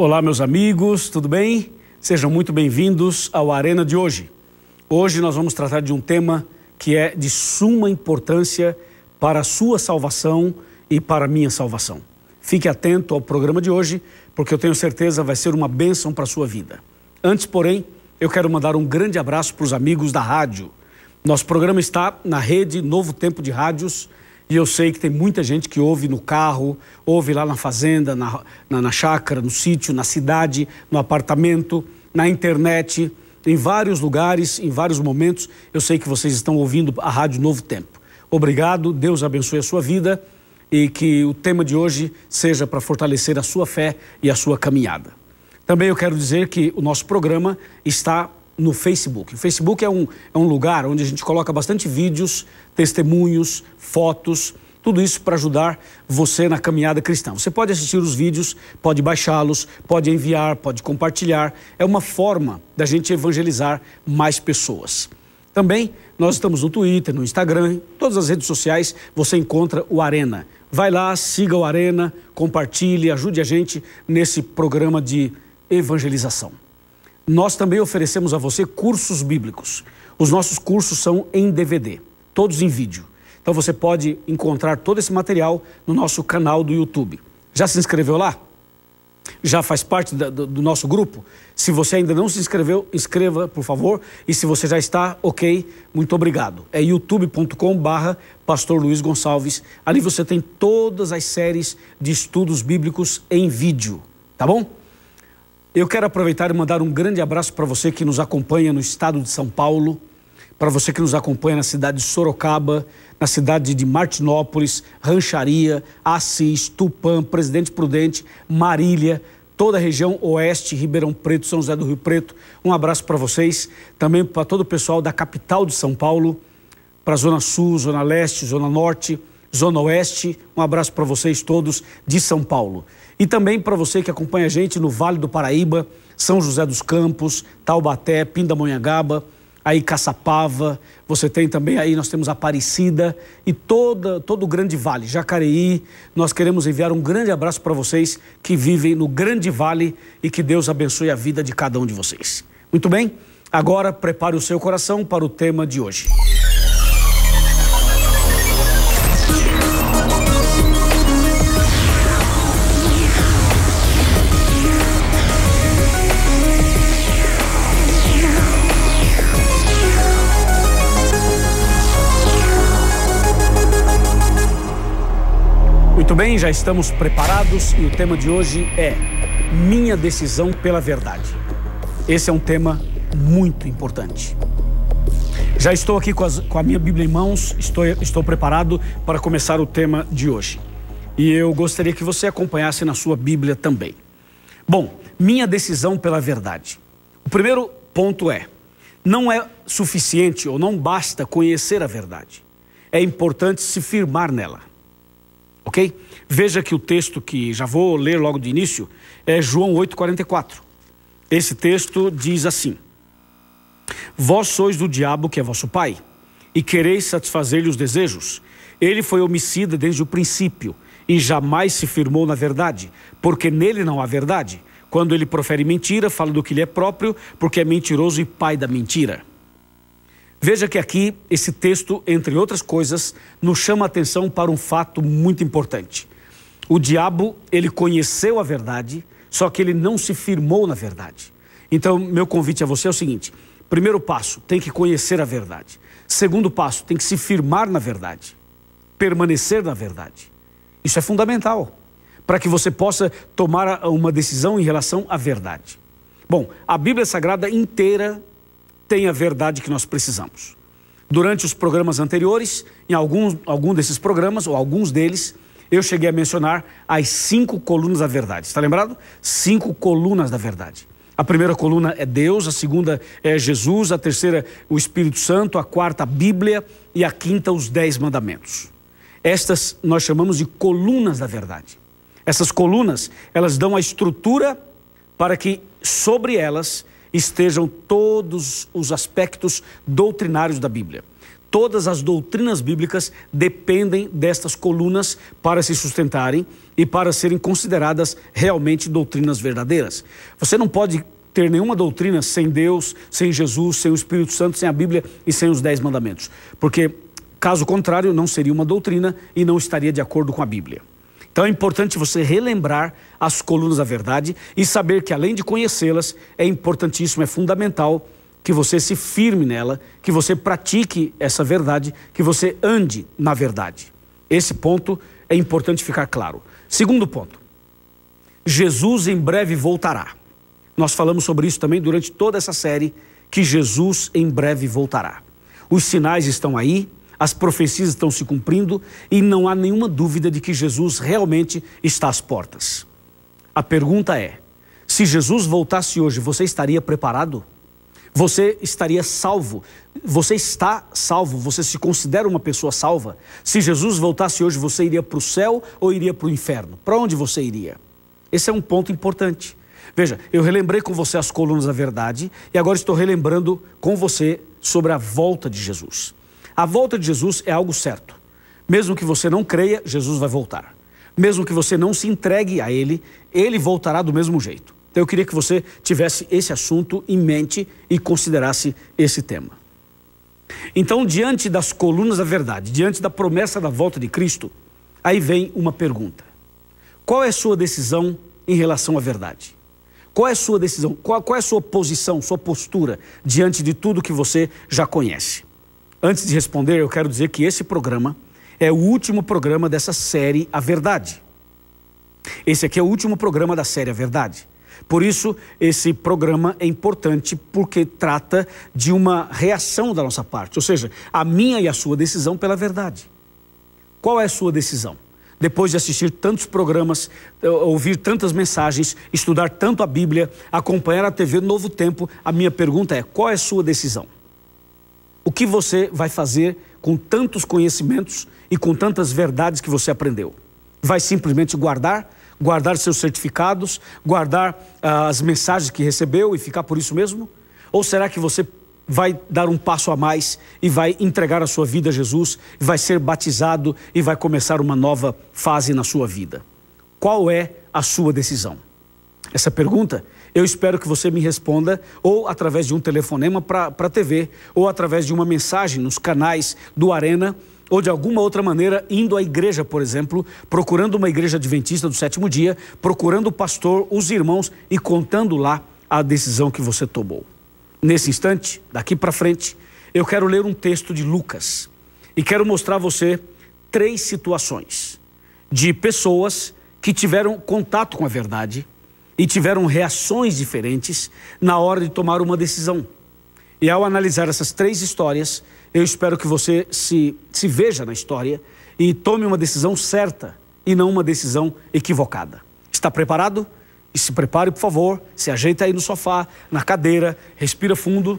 Olá, meus amigos, tudo bem? Sejam muito bem-vindos ao Arena de hoje. Hoje nós vamos tratar de um tema que é de suma importância para a sua salvação e para a minha salvação. Fique atento ao programa de hoje, porque eu tenho certeza vai ser uma bênção para a sua vida. Antes, porém, eu quero mandar um grande abraço para os amigos da rádio. Nosso programa está na rede Novo Tempo de Rádios e eu sei que tem muita gente que ouve no carro, ouve lá na fazenda, na, na, na chácara, no sítio, na cidade, no apartamento, na internet, em vários lugares, em vários momentos. Eu sei que vocês estão ouvindo a Rádio Novo Tempo. Obrigado, Deus abençoe a sua vida e que o tema de hoje seja para fortalecer a sua fé e a sua caminhada. Também eu quero dizer que o nosso programa está no Facebook. O Facebook é um, é um lugar onde a gente coloca bastante vídeos, testemunhos, fotos, tudo isso para ajudar você na caminhada cristã. Você pode assistir os vídeos, pode baixá-los, pode enviar, pode compartilhar. É uma forma da gente evangelizar mais pessoas. Também nós estamos no Twitter, no Instagram, em todas as redes sociais você encontra o Arena. Vai lá, siga o Arena, compartilhe, ajude a gente nesse programa de evangelização. Nós também oferecemos a você cursos bíblicos. Os nossos cursos são em DVD, todos em vídeo. Então você pode encontrar todo esse material no nosso canal do YouTube. Já se inscreveu lá? Já faz parte da, do, do nosso grupo? Se você ainda não se inscreveu, inscreva, por favor. E se você já está, ok, muito obrigado. É youtube.com/barra Pastor Luiz Gonçalves. Ali você tem todas as séries de estudos bíblicos em vídeo, tá bom? Eu quero aproveitar e mandar um grande abraço para você que nos acompanha no estado de São Paulo, para você que nos acompanha na cidade de Sorocaba, na cidade de Martinópolis, Rancharia, Assis, Tupã, Presidente Prudente, Marília, toda a região oeste, Ribeirão Preto, São José do Rio Preto. Um abraço para vocês, também para todo o pessoal da capital de São Paulo, para a Zona Sul, Zona Leste, Zona Norte Zona Oeste. Um abraço para vocês todos de São Paulo. E também para você que acompanha a gente no Vale do Paraíba, São José dos Campos, Taubaté, Pindamonhangaba, aí Caçapava. Você tem também aí, nós temos Aparecida e toda, todo o Grande Vale, Jacareí. Nós queremos enviar um grande abraço para vocês que vivem no Grande Vale e que Deus abençoe a vida de cada um de vocês. Muito bem? Agora prepare o seu coração para o tema de hoje. Muito bem, já estamos preparados e o tema de hoje é Minha Decisão pela Verdade. Esse é um tema muito importante. Já estou aqui com, as, com a minha Bíblia em mãos, estou, estou preparado para começar o tema de hoje. E eu gostaria que você acompanhasse na sua Bíblia também. Bom, minha decisão pela verdade. O primeiro ponto é: não é suficiente ou não basta conhecer a verdade. É importante se firmar nela ok? Veja que o texto que já vou ler logo de início é João 8,44. Esse texto diz assim: Vós sois do diabo que é vosso pai, e quereis satisfazer-lhe os desejos. Ele foi homicida desde o princípio e jamais se firmou na verdade, porque nele não há verdade. Quando ele profere mentira, fala do que lhe é próprio, porque é mentiroso e pai da mentira. Veja que aqui esse texto, entre outras coisas, nos chama a atenção para um fato muito importante. O diabo, ele conheceu a verdade, só que ele não se firmou na verdade. Então, meu convite a você é o seguinte: primeiro passo, tem que conhecer a verdade. Segundo passo, tem que se firmar na verdade, permanecer na verdade. Isso é fundamental para que você possa tomar uma decisão em relação à verdade. Bom, a Bíblia Sagrada inteira tem a verdade que nós precisamos. Durante os programas anteriores, em algum, algum desses programas, ou alguns deles, eu cheguei a mencionar as cinco colunas da verdade. Está lembrado? Cinco colunas da verdade. A primeira coluna é Deus, a segunda é Jesus, a terceira o Espírito Santo, a quarta a Bíblia e a quinta os Dez Mandamentos. Estas nós chamamos de colunas da verdade. Essas colunas elas dão a estrutura para que sobre elas estejam todos os aspectos doutrinários da Bíblia. Todas as doutrinas bíblicas dependem destas colunas para se sustentarem e para serem consideradas realmente doutrinas verdadeiras. Você não pode ter nenhuma doutrina sem Deus, sem Jesus, sem o Espírito Santo, sem a Bíblia e sem os Dez Mandamentos. Porque, caso contrário, não seria uma doutrina e não estaria de acordo com a Bíblia. Então é importante você relembrar as colunas da verdade e saber que além de conhecê-las, é importantíssimo, é fundamental que você se firme nela, que você pratique essa verdade, que você ande na verdade. Esse ponto é importante ficar claro. Segundo ponto, Jesus em breve voltará. Nós falamos sobre isso também durante toda essa série, que Jesus em breve voltará. Os sinais estão aí, as profecias estão se cumprindo e não há nenhuma dúvida de que Jesus realmente está às portas. A pergunta é: se Jesus voltasse hoje, você estaria preparado? Você estaria salvo? Você está salvo? Você se considera uma pessoa salva? Se Jesus voltasse hoje, você iria para o céu ou iria para o inferno? Para onde você iria? Esse é um ponto importante. Veja, eu relembrei com você as colunas da verdade e agora estou relembrando com você sobre a volta de Jesus. A volta de Jesus é algo certo. Mesmo que você não creia, Jesus vai voltar. Mesmo que você não se entregue a Ele, Ele voltará do mesmo jeito. Então eu queria que você tivesse esse assunto em mente e considerasse esse tema. Então, diante das colunas da verdade, diante da promessa da volta de Cristo, aí vem uma pergunta: Qual é a sua decisão em relação à verdade? Qual é a sua decisão? Qual, qual é a sua posição, sua postura diante de tudo que você já conhece? Antes de responder, eu quero dizer que esse programa é o último programa dessa série A Verdade. Esse aqui é o último programa da série A Verdade. Por isso, esse programa é importante porque trata de uma reação da nossa parte, ou seja, a minha e a sua decisão pela verdade. Qual é a sua decisão? Depois de assistir tantos programas, eh, ouvir tantas mensagens, estudar tanto a Bíblia, acompanhar a TV Novo Tempo, a minha pergunta é: qual é a sua decisão? o que você vai fazer com tantos conhecimentos e com tantas verdades que você aprendeu? Vai simplesmente guardar? Guardar seus certificados? Guardar ah, as mensagens que recebeu e ficar por isso mesmo? Ou será que você vai dar um passo a mais e vai entregar a sua vida a Jesus, vai ser batizado e vai começar uma nova fase na sua vida? Qual é a sua decisão? Essa pergunta eu espero que você me responda ou através de um telefonema para a TV, ou através de uma mensagem nos canais do Arena, ou de alguma outra maneira indo à igreja, por exemplo, procurando uma igreja adventista do sétimo dia, procurando o pastor, os irmãos e contando lá a decisão que você tomou. Nesse instante, daqui para frente, eu quero ler um texto de Lucas e quero mostrar a você três situações de pessoas que tiveram contato com a verdade e tiveram reações diferentes na hora de tomar uma decisão. E ao analisar essas três histórias, eu espero que você se, se veja na história e tome uma decisão certa e não uma decisão equivocada. Está preparado? E se prepare, por favor, se ajeita aí no sofá, na cadeira, respira fundo.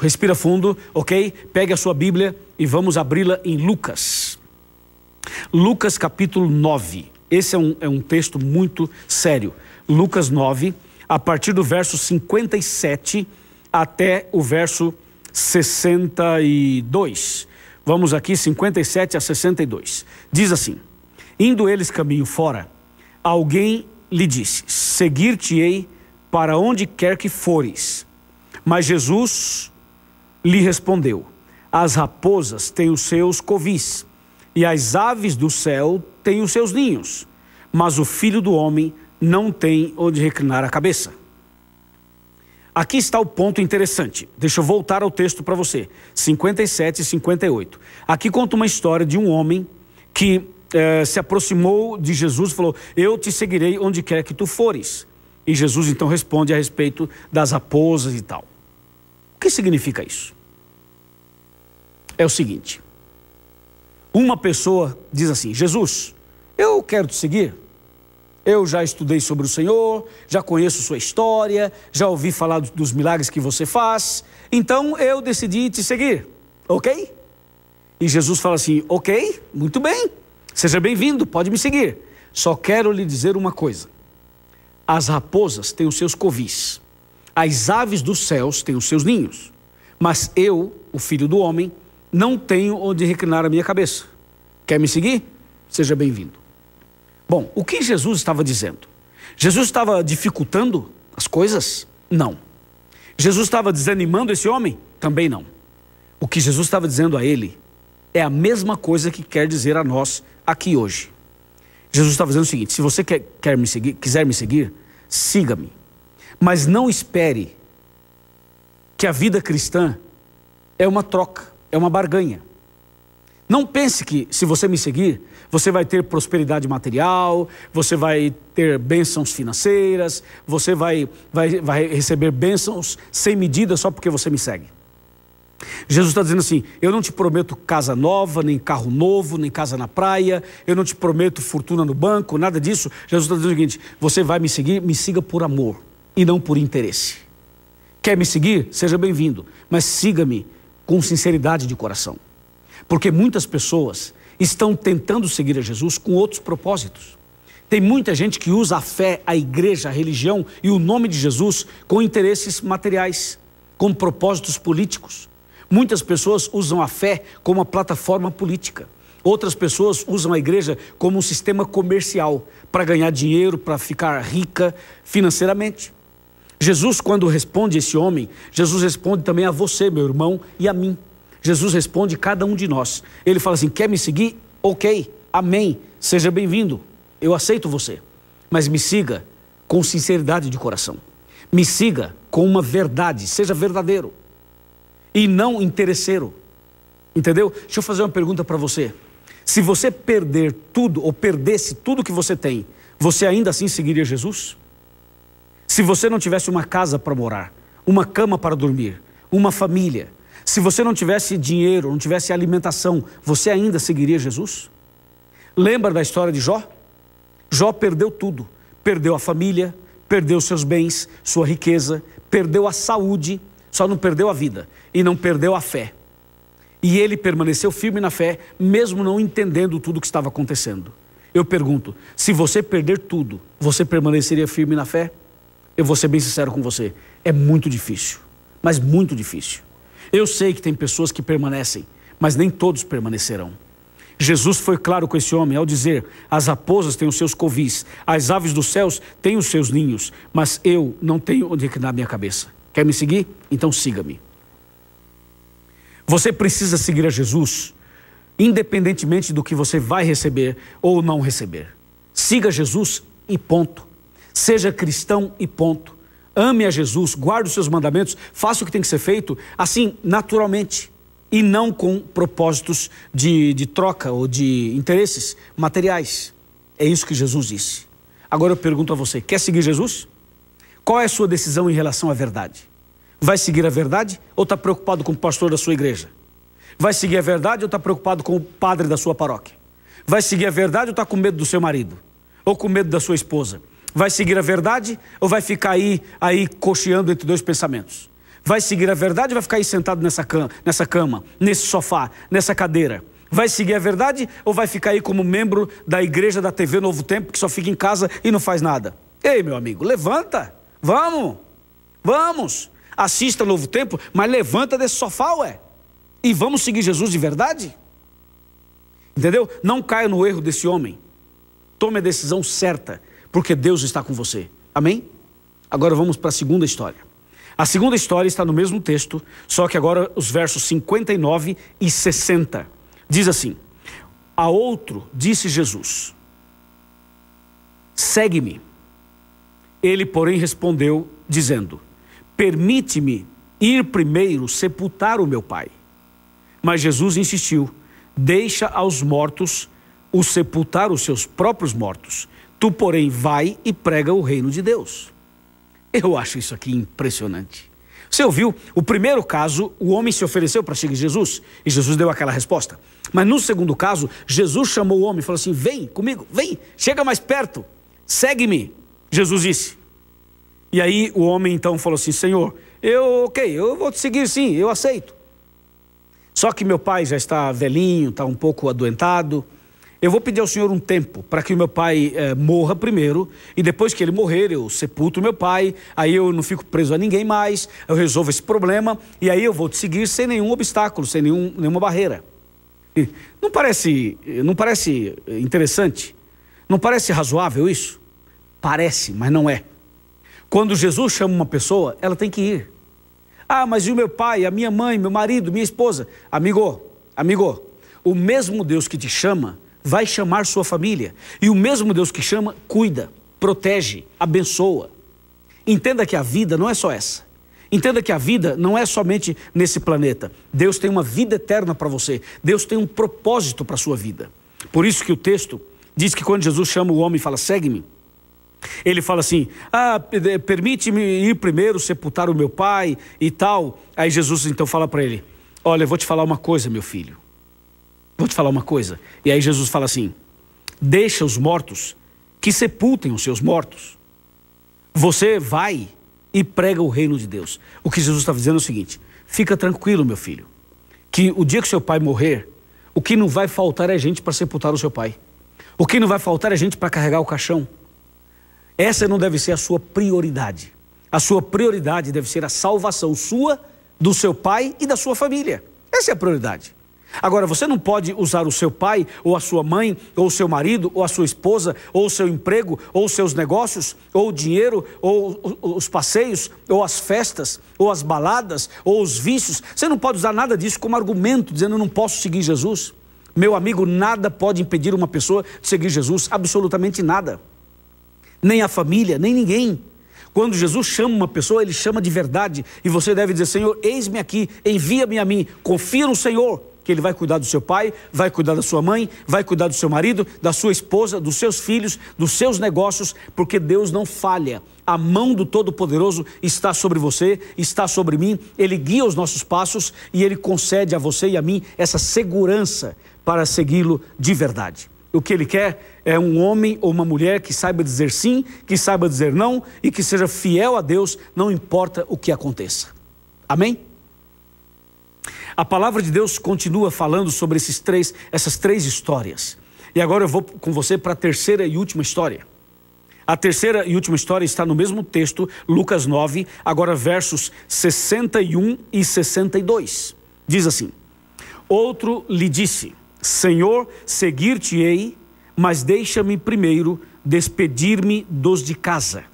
Respira fundo, ok? Pegue a sua Bíblia e vamos abri-la em Lucas. Lucas capítulo 9. Esse é um, é um texto muito sério. Lucas 9, a partir do verso 57 até o verso 62. Vamos aqui, 57 a 62. Diz assim: Indo eles caminho fora, alguém lhe disse: Seguir-te-ei para onde quer que fores. Mas Jesus lhe respondeu: As raposas têm os seus covis e as aves do céu têm os seus ninhos, mas o filho do homem não tem onde reclinar a cabeça. Aqui está o ponto interessante. Deixa eu voltar ao texto para você. 57 e 58. Aqui conta uma história de um homem que eh, se aproximou de Jesus e falou: Eu te seguirei onde quer que tu fores. E Jesus então responde a respeito das raposas e tal. O que significa isso? É o seguinte: uma pessoa diz assim: Jesus, eu quero te seguir. Eu já estudei sobre o Senhor, já conheço sua história, já ouvi falar dos milagres que você faz, então eu decidi te seguir, ok? E Jesus fala assim: Ok, muito bem, seja bem-vindo, pode me seguir. Só quero lhe dizer uma coisa: as raposas têm os seus covis, as aves dos céus têm os seus ninhos, mas eu, o filho do homem, não tenho onde reclinar a minha cabeça. Quer me seguir? Seja bem-vindo. Bom, o que Jesus estava dizendo? Jesus estava dificultando as coisas? Não. Jesus estava desanimando esse homem? Também não. O que Jesus estava dizendo a ele é a mesma coisa que quer dizer a nós aqui hoje. Jesus estava dizendo o seguinte: se você quer, quer me seguir, quiser me seguir, siga-me. Mas não espere que a vida cristã é uma troca é uma barganha. Não pense que, se você me seguir, você vai ter prosperidade material, você vai ter bênçãos financeiras, você vai, vai, vai receber bênçãos sem medida só porque você me segue. Jesus está dizendo assim: Eu não te prometo casa nova, nem carro novo, nem casa na praia, eu não te prometo fortuna no banco, nada disso. Jesus está dizendo o seguinte: Você vai me seguir, me siga por amor e não por interesse. Quer me seguir? Seja bem-vindo, mas siga-me com sinceridade de coração. Porque muitas pessoas estão tentando seguir a Jesus com outros propósitos. Tem muita gente que usa a fé, a igreja, a religião e o nome de Jesus com interesses materiais, com propósitos políticos. Muitas pessoas usam a fé como uma plataforma política. Outras pessoas usam a igreja como um sistema comercial para ganhar dinheiro, para ficar rica financeiramente. Jesus, quando responde esse homem, Jesus responde também a você, meu irmão, e a mim. Jesus responde cada um de nós. Ele fala assim: quer me seguir? Ok, amém, seja bem-vindo, eu aceito você. Mas me siga com sinceridade de coração. Me siga com uma verdade, seja verdadeiro e não interesseiro. Entendeu? Deixa eu fazer uma pergunta para você. Se você perder tudo ou perdesse tudo que você tem, você ainda assim seguiria Jesus? Se você não tivesse uma casa para morar, uma cama para dormir, uma família, se você não tivesse dinheiro, não tivesse alimentação, você ainda seguiria Jesus? Lembra da história de Jó? Jó perdeu tudo: perdeu a família, perdeu seus bens, sua riqueza, perdeu a saúde, só não perdeu a vida e não perdeu a fé. E ele permaneceu firme na fé, mesmo não entendendo tudo o que estava acontecendo. Eu pergunto: se você perder tudo, você permaneceria firme na fé? Eu vou ser bem sincero com você, é muito difícil, mas muito difícil. Eu sei que tem pessoas que permanecem, mas nem todos permanecerão. Jesus foi claro com esse homem ao dizer: As raposas têm os seus covis, as aves dos céus têm os seus ninhos, mas eu não tenho onde reclinar minha cabeça. Quer me seguir? Então siga-me. Você precisa seguir a Jesus, independentemente do que você vai receber ou não receber. Siga Jesus e ponto. Seja cristão e ponto. Ame a Jesus, guarde os seus mandamentos, faça o que tem que ser feito, assim, naturalmente, e não com propósitos de, de troca ou de interesses materiais. É isso que Jesus disse. Agora eu pergunto a você: quer seguir Jesus? Qual é a sua decisão em relação à verdade? Vai seguir a verdade ou está preocupado com o pastor da sua igreja? Vai seguir a verdade ou está preocupado com o padre da sua paróquia? Vai seguir a verdade ou está com medo do seu marido? Ou com medo da sua esposa? Vai seguir a verdade ou vai ficar aí, aí cocheando entre dois pensamentos? Vai seguir a verdade ou vai ficar aí sentado nessa cama, nessa cama, nesse sofá, nessa cadeira? Vai seguir a verdade ou vai ficar aí como membro da igreja da TV Novo Tempo que só fica em casa e não faz nada? Ei, meu amigo, levanta! Vamos! Vamos! Assista Novo Tempo, mas levanta desse sofá, ué! E vamos seguir Jesus de verdade? Entendeu? Não caia no erro desse homem. Tome a decisão certa porque Deus está com você. Amém? Agora vamos para a segunda história. A segunda história está no mesmo texto, só que agora os versos 59 e 60. Diz assim: A outro disse Jesus: Segue-me. Ele, porém, respondeu, dizendo: Permite-me ir primeiro sepultar o meu pai. Mas Jesus insistiu: Deixa aos mortos o sepultar os seus próprios mortos. Tu, porém, vai e prega o reino de Deus. Eu acho isso aqui impressionante. Você ouviu? O primeiro caso, o homem se ofereceu para seguir Jesus e Jesus deu aquela resposta. Mas no segundo caso, Jesus chamou o homem e falou assim: Vem comigo, vem, chega mais perto, segue-me. Jesus disse. E aí o homem então falou assim: Senhor, eu, ok, eu vou te seguir sim, eu aceito. Só que meu pai já está velhinho, está um pouco adoentado, eu vou pedir ao senhor um tempo para que o meu pai eh, morra primeiro, e depois que ele morrer, eu sepulto meu pai, aí eu não fico preso a ninguém mais, eu resolvo esse problema, e aí eu vou te seguir sem nenhum obstáculo, sem nenhum, nenhuma barreira. não parece, não parece eh, interessante? Não parece razoável isso? Parece, mas não é. Quando Jesus chama uma pessoa, ela tem que ir. Ah, mas e o meu pai, a minha mãe, meu marido, minha esposa? Amigo, amigo, o mesmo Deus que te chama vai chamar sua família. E o mesmo Deus que chama, cuida, protege, abençoa. Entenda que a vida não é só essa. Entenda que a vida não é somente nesse planeta. Deus tem uma vida eterna para você. Deus tem um propósito para a sua vida. Por isso que o texto diz que quando Jesus chama o homem e fala, segue-me, ele fala assim: Ah, eh, permite-me ir primeiro sepultar o meu pai e tal. Aí Jesus então fala para ele: Olha, eu vou te falar uma coisa, meu filho. Vou te falar uma coisa. E aí Jesus fala assim: Deixa os mortos que sepultem os seus mortos. Você vai e prega o reino de Deus. O que Jesus está dizendo é o seguinte: Fica tranquilo, meu filho, que o dia que seu pai morrer, o que não vai faltar é gente para sepultar o seu pai. O que não vai faltar é gente para carregar o caixão. Essa não deve ser a sua prioridade. A sua prioridade deve ser a salvação sua, do seu pai e da sua família. Essa é a prioridade. Agora, você não pode usar o seu pai, ou a sua mãe, ou o seu marido, ou a sua esposa, ou o seu emprego, ou os seus negócios, ou o dinheiro, ou os passeios, ou as festas, ou as baladas, ou os vícios. Você não pode usar nada disso como argumento, dizendo eu não posso seguir Jesus. Meu amigo, nada pode impedir uma pessoa de seguir Jesus, absolutamente nada. Nem a família, nem ninguém. Quando Jesus chama uma pessoa, ele chama de verdade, e você deve dizer: Senhor, eis-me aqui, envia-me a mim, confia no Senhor que ele vai cuidar do seu pai, vai cuidar da sua mãe, vai cuidar do seu marido, da sua esposa, dos seus filhos, dos seus negócios, porque Deus não falha. A mão do Todo-Poderoso está sobre você, está sobre mim, ele guia os nossos passos e ele concede a você e a mim essa segurança para segui-lo de verdade. O que ele quer é um homem ou uma mulher que saiba dizer sim, que saiba dizer não e que seja fiel a Deus, não importa o que aconteça. Amém? A palavra de Deus continua falando sobre esses três, essas três histórias. E agora eu vou com você para a terceira e última história. A terceira e última história está no mesmo texto, Lucas 9, agora versos 61 e 62. Diz assim: Outro lhe disse: Senhor, seguir-te-ei, mas deixa-me primeiro despedir-me dos de casa.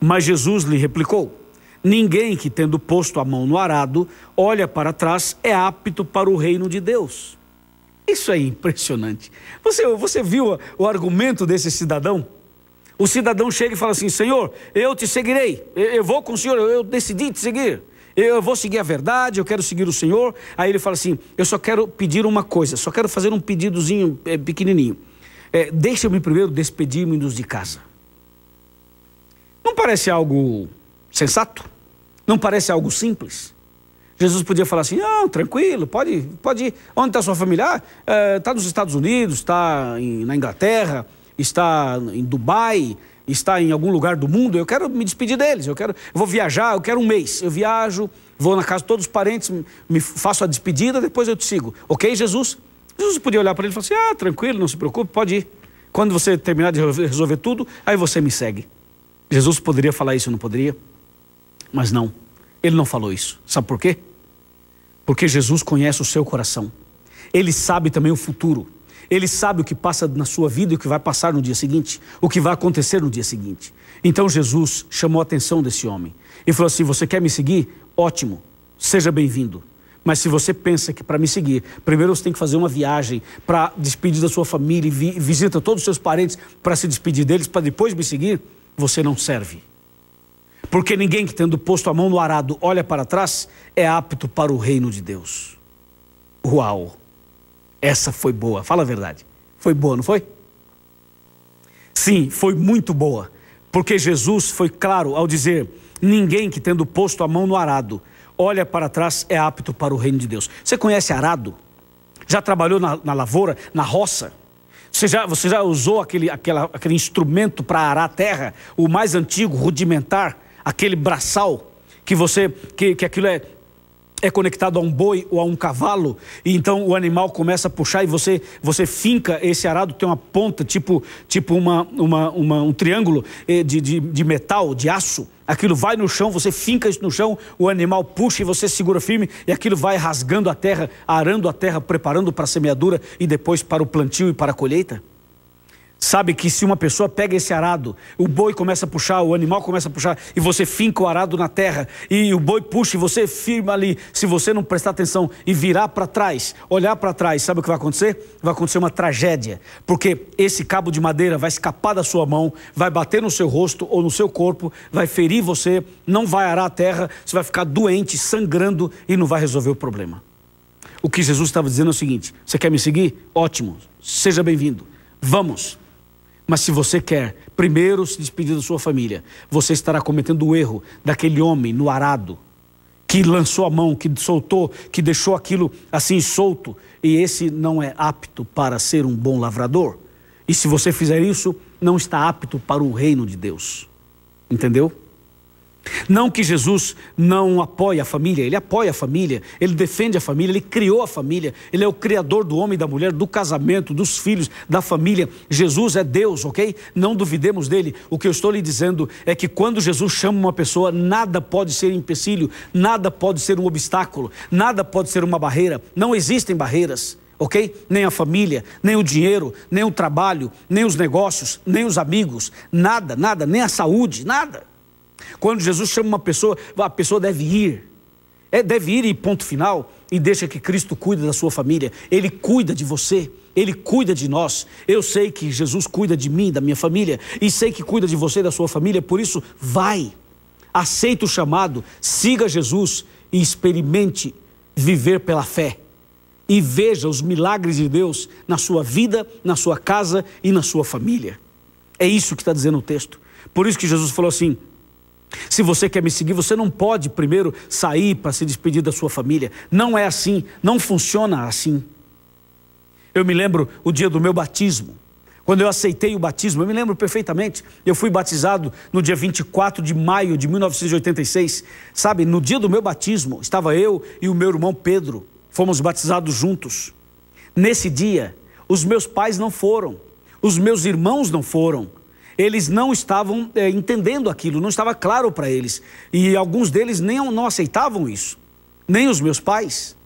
Mas Jesus lhe replicou: Ninguém que, tendo posto a mão no arado, olha para trás, é apto para o reino de Deus. Isso é impressionante. Você, você viu o argumento desse cidadão? O cidadão chega e fala assim: Senhor, eu te seguirei, eu, eu vou com o Senhor, eu, eu decidi te seguir, eu, eu vou seguir a verdade, eu quero seguir o Senhor. Aí ele fala assim: Eu só quero pedir uma coisa, só quero fazer um pedidozinho é, pequenininho. É, Deixa-me primeiro despedir-me dos de casa. Não parece algo sensato? Não parece algo simples? Jesus podia falar assim: não, tranquilo, pode, pode ir. Onde está sua família? Ah, eh, está ah, nos Estados Unidos, está na Inglaterra, está em Dubai, está em algum lugar do mundo. Eu quero me despedir deles, eu quero, eu vou viajar, eu quero um mês. Eu viajo, vou na casa de todos os parentes, me faço a despedida, depois eu te sigo. Ok, Jesus? Jesus podia olhar para ele e falar assim: ah, tranquilo, não se preocupe, pode ir. Quando você terminar de resolver tudo, aí você me segue. Jesus poderia falar isso, não poderia? Mas não, ele não falou isso. Sabe por quê? Porque Jesus conhece o seu coração. Ele sabe também o futuro. Ele sabe o que passa na sua vida e o que vai passar no dia seguinte, o que vai acontecer no dia seguinte. Então Jesus chamou a atenção desse homem e falou assim: Você quer me seguir? Ótimo, seja bem-vindo. Mas se você pensa que para me seguir, primeiro você tem que fazer uma viagem para despedir da sua família, vi, visita todos os seus parentes para se despedir deles, para depois me seguir, você não serve. Porque ninguém que, tendo posto a mão no arado, olha para trás, é apto para o reino de Deus. Uau! Essa foi boa, fala a verdade. Foi boa, não foi? Sim, foi muito boa. Porque Jesus foi claro ao dizer: ninguém que, tendo posto a mão no arado, olha para trás, é apto para o reino de Deus. Você conhece arado? Já trabalhou na, na lavoura, na roça? Você já, você já usou aquele, aquela, aquele instrumento para arar a terra, o mais antigo, rudimentar? aquele braçal que você que, que aquilo é é conectado a um boi ou a um cavalo, e então o animal começa a puxar e você você finca esse arado, tem uma ponta, tipo, tipo uma, uma, uma um triângulo eh, de, de, de, metal, de aço. Aquilo vai no chão, você finca isso no chão, o animal puxa e você segura firme, e aquilo vai rasgando a terra, arando a terra, preparando para a semeadura e depois para o plantio e para a colheita sabe que se uma pessoa pega esse arado, o boi começa a puxar, o animal começa a puxar, e você finca o arado na terra, e o boi puxa e você firma ali. Se você não prestar atenção e virar para trás, olhar para trás, sabe o que vai acontecer? Vai acontecer uma tragédia, porque esse cabo de madeira vai escapar da sua mão, vai bater no seu rosto ou no seu corpo, vai ferir você, não vai arar a terra, você vai ficar doente, sangrando e não vai resolver o problema. O que Jesus estava dizendo é o seguinte: você quer me seguir? Ótimo, seja bem-vindo. Vamos mas se você quer primeiro se despedir da sua família, você estará cometendo o erro daquele homem no arado que lançou a mão, que soltou, que deixou aquilo assim solto, e esse não é apto para ser um bom lavrador. E se você fizer isso, não está apto para o reino de Deus. Entendeu? Não que Jesus não apoie a família, ele apoia a família, ele defende a família, ele criou a família, ele é o criador do homem e da mulher, do casamento, dos filhos, da família. Jesus é Deus, ok? Não duvidemos dele. O que eu estou lhe dizendo é que quando Jesus chama uma pessoa, nada pode ser empecilho, nada pode ser um obstáculo, nada pode ser uma barreira. Não existem barreiras ok? Nem a família, nem o dinheiro, nem o trabalho, nem os negócios, nem os amigos, nada, nada, nem a saúde, nada. Quando Jesus chama uma pessoa, a pessoa deve ir. É, deve ir e ponto final. E deixa que Cristo cuide da sua família. Ele cuida de você. Ele cuida de nós. Eu sei que Jesus cuida de mim, da minha família. E sei que cuida de você e da sua família. Por isso, vai. Aceita o chamado. Siga Jesus e experimente viver pela fé. E veja os milagres de Deus na sua vida, na sua casa e na sua família. É isso que está dizendo o texto. Por isso que Jesus falou assim: se você quer me seguir, você não pode primeiro sair para se despedir da sua família. Não é assim, não funciona assim. Eu me lembro o dia do meu batismo. Quando eu aceitei o batismo, eu me lembro perfeitamente. Eu fui batizado no dia 24 de maio de 1986. Sabe, no dia do meu batismo, estava eu e o meu irmão Pedro. Fomos batizados juntos. Nesse dia, os meus pais não foram, os meus irmãos não foram, eles não estavam é, entendendo aquilo, não estava claro para eles. E alguns deles nem não aceitavam isso, nem os meus pais.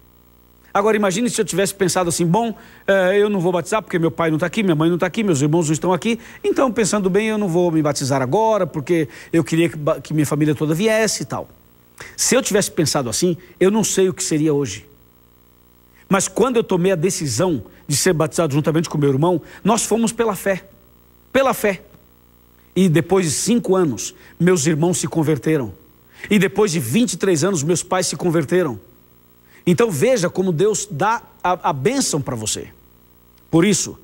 Agora imagine se eu tivesse pensado assim, bom, é, eu não vou batizar porque meu pai não está aqui, minha mãe não está aqui, meus irmãos não estão aqui. Então pensando bem, eu não vou me batizar agora porque eu queria que, que minha família toda viesse e tal. Se eu tivesse pensado assim, eu não sei o que seria hoje. Mas quando eu tomei a decisão de ser batizado juntamente com meu irmão, nós fomos pela fé. Pela fé. E depois de cinco anos, meus irmãos se converteram. E depois de 23 anos, meus pais se converteram. Então veja como Deus dá a, a bênção para você. Por isso,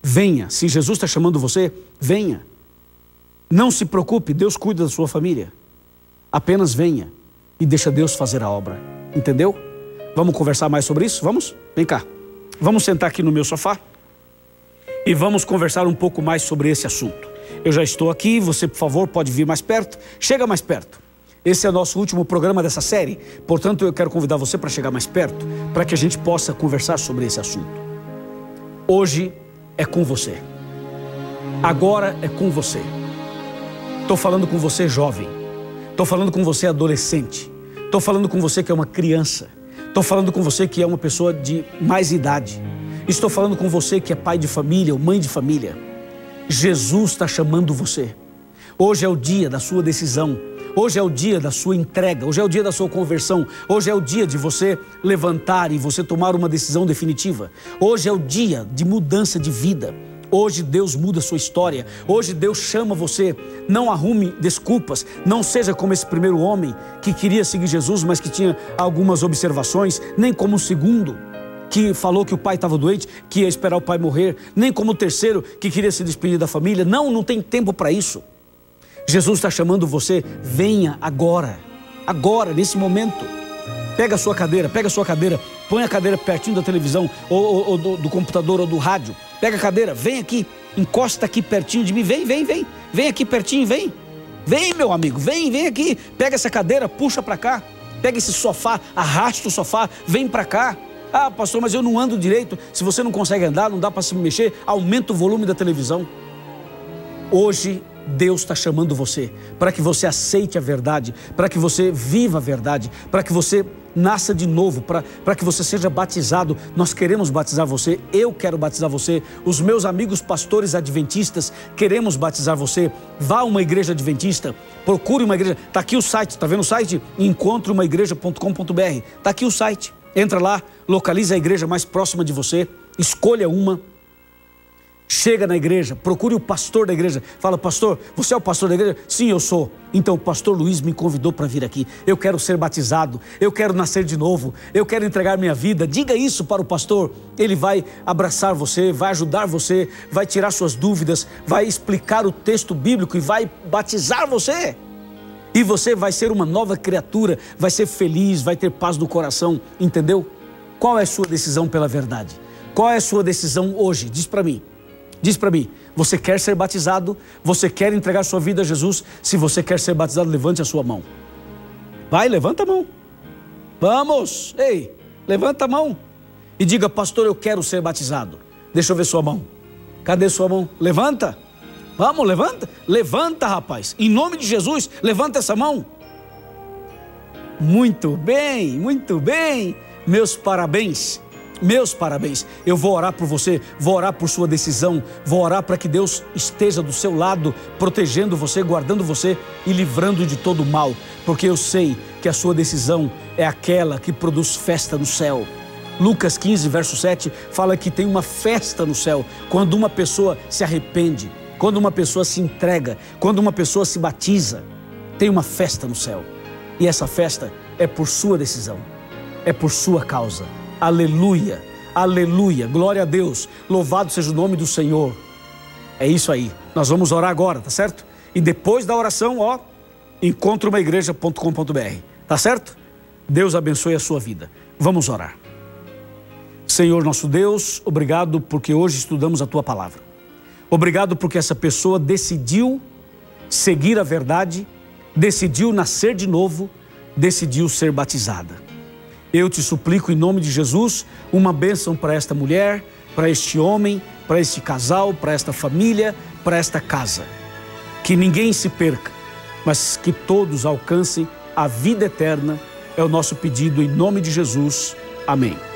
venha. Se Jesus está chamando você, venha. Não se preocupe, Deus cuida da sua família. Apenas venha e deixa Deus fazer a obra. Entendeu? Vamos conversar mais sobre isso? Vamos? Vem cá. Vamos sentar aqui no meu sofá e vamos conversar um pouco mais sobre esse assunto. Eu já estou aqui, você, por favor, pode vir mais perto. Chega mais perto. Esse é o nosso último programa dessa série, portanto, eu quero convidar você para chegar mais perto, para que a gente possa conversar sobre esse assunto. Hoje é com você. Agora é com você. Estou falando com você, jovem. Estou falando com você, adolescente. Estou falando com você que é uma criança. Estou falando com você que é uma pessoa de mais idade. Estou falando com você que é pai de família ou mãe de família. Jesus está chamando você. Hoje é o dia da sua decisão. Hoje é o dia da sua entrega, hoje é o dia da sua conversão, hoje é o dia de você levantar e você tomar uma decisão definitiva. Hoje é o dia de mudança de vida. Hoje Deus muda a sua história. Hoje Deus chama você. Não arrume desculpas. Não seja como esse primeiro homem que queria seguir Jesus, mas que tinha algumas observações, nem como o segundo que falou que o pai estava doente, que ia esperar o pai morrer, nem como terceiro que queria se despedir da família. Não, não tem tempo para isso. Jesus está chamando você, venha agora, agora, nesse momento. Pega a sua cadeira, pega a sua cadeira, põe a cadeira pertinho da televisão ou, ou, ou do, do computador ou do rádio. Pega a cadeira, vem aqui, encosta aqui pertinho de mim, vem, vem, vem, vem aqui pertinho, vem. Vem, meu amigo, vem, vem aqui. Pega essa cadeira, puxa para cá. Pega esse sofá, arrasta o sofá, vem para cá. Ah, pastor, mas eu não ando direito. Se você não consegue andar, não dá para se mexer, aumenta o volume da televisão. Hoje Deus está chamando você para que você aceite a verdade, para que você viva a verdade, para que você nasça de novo, para que você seja batizado. Nós queremos batizar você, eu quero batizar você, os meus amigos pastores adventistas queremos batizar você. Vá a uma igreja adventista, procure uma igreja. Está aqui o site, está vendo o site? Encontreumaigreja.com.br. Está aqui o site. Entra lá, localize a igreja mais próxima de você, escolha uma. Chega na igreja, procure o pastor da igreja. Fala, pastor, você é o pastor da igreja? Sim, eu sou. Então, o pastor Luiz me convidou para vir aqui. Eu quero ser batizado, eu quero nascer de novo, eu quero entregar minha vida. Diga isso para o pastor. Ele vai abraçar você, vai ajudar você, vai tirar suas dúvidas, vai explicar o texto bíblico e vai batizar você. E você vai ser uma nova criatura, vai ser feliz, vai ter paz no coração, entendeu? Qual é a sua decisão pela verdade? Qual é a sua decisão hoje? Diz para mim. Diz para mim, você quer ser batizado? Você quer entregar sua vida a Jesus? Se você quer ser batizado, levante a sua mão. Vai, levanta a mão. Vamos! Ei, levanta a mão e diga, pastor, eu quero ser batizado. Deixa eu ver sua mão. Cadê sua mão? Levanta! Vamos, levanta. Levanta, rapaz. Em nome de Jesus, levanta essa mão. Muito bem, muito bem. Meus parabéns. Meus parabéns. Eu vou orar por você, vou orar por sua decisão, vou orar para que Deus esteja do seu lado, protegendo você, guardando você e livrando de todo mal, porque eu sei que a sua decisão é aquela que produz festa no céu. Lucas 15, verso 7 fala que tem uma festa no céu quando uma pessoa se arrepende quando uma pessoa se entrega, quando uma pessoa se batiza, tem uma festa no céu. E essa festa é por sua decisão, é por sua causa. Aleluia, aleluia, glória a Deus, louvado seja o nome do Senhor. É isso aí, nós vamos orar agora, tá certo? E depois da oração, ó, encontraumaigreja.com.br, tá certo? Deus abençoe a sua vida. Vamos orar. Senhor nosso Deus, obrigado porque hoje estudamos a tua palavra. Obrigado porque essa pessoa decidiu seguir a verdade, decidiu nascer de novo, decidiu ser batizada. Eu te suplico em nome de Jesus uma bênção para esta mulher, para este homem, para este casal, para esta família, para esta casa. Que ninguém se perca, mas que todos alcancem a vida eterna. É o nosso pedido em nome de Jesus. Amém.